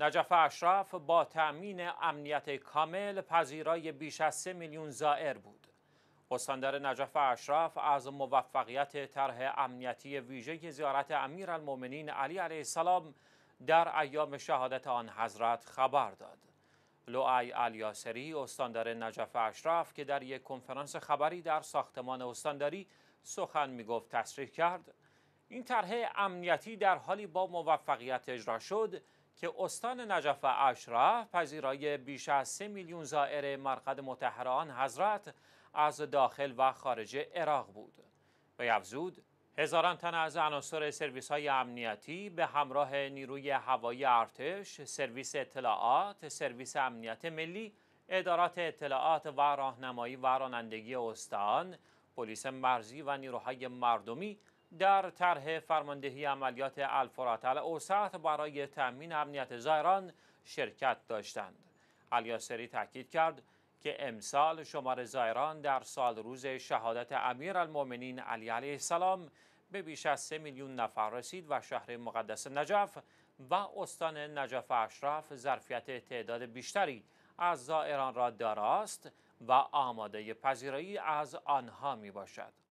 نجف اشرف با تأمین امنیت کامل پذیرای بیش از 3 میلیون زائر بود. استاندار نجف اشرف از موفقیت طرح امنیتی ویژه زیارت امیرالمؤمنین علی علیه السلام در ایام شهادت آن حضرت خبر داد. لوعی الیاسری استاندار نجف اشرف که در یک کنفرانس خبری در ساختمان استانداری سخن میگفت تصریح کرد این طرح امنیتی در حالی با موفقیت اجرا شد که استان نجف و اشرف پذیرای بیش از سه میلیون زائر مرقد متحران حضرت از داخل و خارج عراق بود و افزود هزاران تن از عناصر سرویس های امنیتی به همراه نیروی هوایی ارتش، سرویس اطلاعات، سرویس امنیت ملی، ادارات اطلاعات و راهنمایی و رانندگی استان، پلیس مرزی و نیروهای مردمی در طرح فرماندهی عملیات الفرات الاوسط برای تأمین امنیت زایران شرکت داشتند الیاسری تاکید کرد که امسال شمار زایران در سال روز شهادت امیر المومنین علی علیه السلام به بیش از سه میلیون نفر رسید و شهر مقدس نجف و استان نجف اشرف ظرفیت تعداد بیشتری از زائران را داراست و آماده پذیرایی از آنها می باشد.